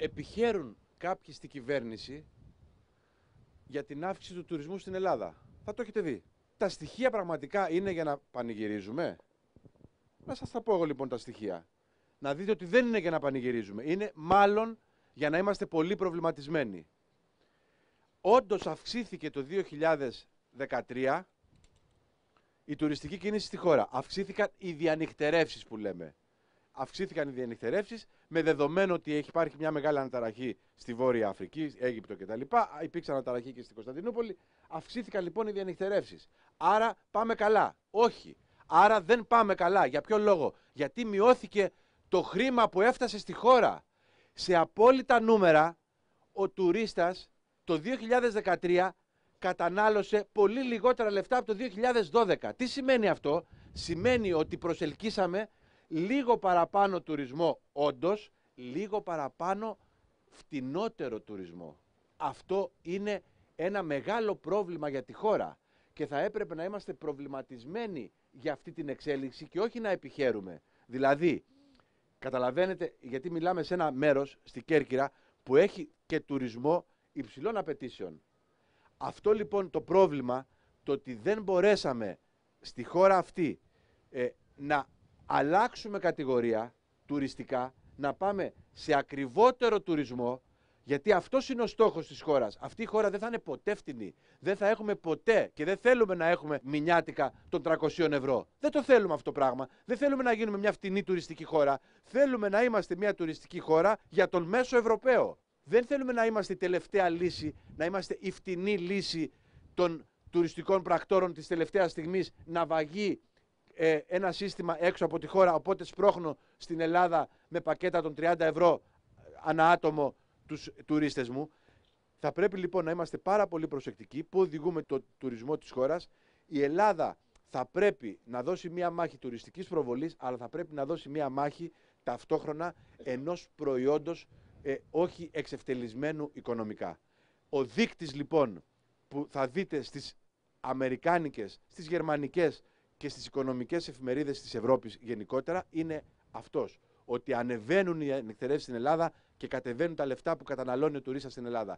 επιχαίρουν κάποιοι στην κυβέρνηση για την αύξηση του τουρισμού στην Ελλάδα. Θα το έχετε δει. Τα στοιχεία πραγματικά είναι για να πανηγυρίζουμε. Να σας τα πω εγώ λοιπόν τα στοιχεία. Να δείτε ότι δεν είναι για να πανηγυρίζουμε. Είναι μάλλον για να είμαστε πολύ προβληματισμένοι. Όντως αυξήθηκε το 2013 η τουριστική κίνηση στη χώρα. Αυξήθηκαν οι διανυκτερεύσεις που λέμε αυξήθηκαν οι διανυκτερεύσει με δεδομένο ότι έχει υπάρχει μια μεγάλη αναταραχή στη Βόρεια Αφρική, Αίγυπτο κτλ. Υπήρξε αναταραχή και στην Κωνσταντινούπολη. Αυξήθηκαν λοιπόν οι διανυκτερεύσει. Άρα πάμε καλά. Όχι. Άρα δεν πάμε καλά. Για ποιο λόγο. Γιατί μειώθηκε το χρήμα που έφτασε στη χώρα. Σε απόλυτα νούμερα, ο τουρίστας το 2013 κατανάλωσε πολύ λιγότερα λεφτά από το 2012. Τι σημαίνει αυτό. Σημαίνει ότι προσελκύσαμε λίγο παραπάνω τουρισμό, όντως, λίγο παραπάνω φτηνότερο τουρισμό. Αυτό είναι ένα μεγάλο πρόβλημα για τη χώρα και θα έπρεπε να είμαστε προβληματισμένοι για αυτή την εξέλιξη και όχι να επιχαίρουμε. Δηλαδή, καταλαβαίνετε, γιατί μιλάμε σε ένα μέρος, στη Κέρκυρα, που έχει και τουρισμό υψηλών απαιτήσεων. Αυτό λοιπόν το πρόβλημα, το ότι δεν μπορέσαμε στη χώρα αυτή ε, να αλλάξουμε κατηγορία τουριστικά, να πάμε σε ακριβότερο τουρισμό, γιατί αυτός είναι ο στόχος της χώρας. Αυτή η χώρα δεν θα είναι ποτέ φτηνή. Δεν θα έχουμε ποτέ και δεν θέλουμε να έχουμε μηνιάτικα των 300 ευρώ. Δεν το θέλουμε αυτό το πράγμα. Δεν θέλουμε να γίνουμε μια φτηνή τουριστική χώρα. Θέλουμε να είμαστε μια τουριστική χώρα για τον μέσο Ευρωπαίο. Δεν θέλουμε να είμαστε η τελευταία λύση, να είμαστε η φτηνή λύση των τουριστικών πρακτόρων της τελευταίας στιγμής, βαγεί. Ε, ένα σύστημα έξω από τη χώρα, οπότε σπρώχνω στην Ελλάδα με πακέτα των 30 ευρώ ανά άτομο τους τουρίστες μου. Θα πρέπει λοιπόν να είμαστε πάρα πολύ προσεκτικοί που οδηγούμε το τουρισμό της χώρας. Η Ελλάδα θα πρέπει να δώσει μία μάχη τουριστικής προβολής, αλλά θα πρέπει να δώσει μία μάχη ταυτόχρονα ενός προϊόντος ε, όχι εξευτελισμένου οικονομικά. Ο δείκτης λοιπόν που θα δείτε στις αμερικάνικες, στις γερμανικές, και στις οικονομικές εφημερίδες της Ευρώπης γενικότερα είναι αυτός. Ότι ανεβαίνουν οι εκτελέσεις στην Ελλάδα και κατεβαίνουν τα λεφτά που καταναλώνει ο τουρίστας στην Ελλάδα.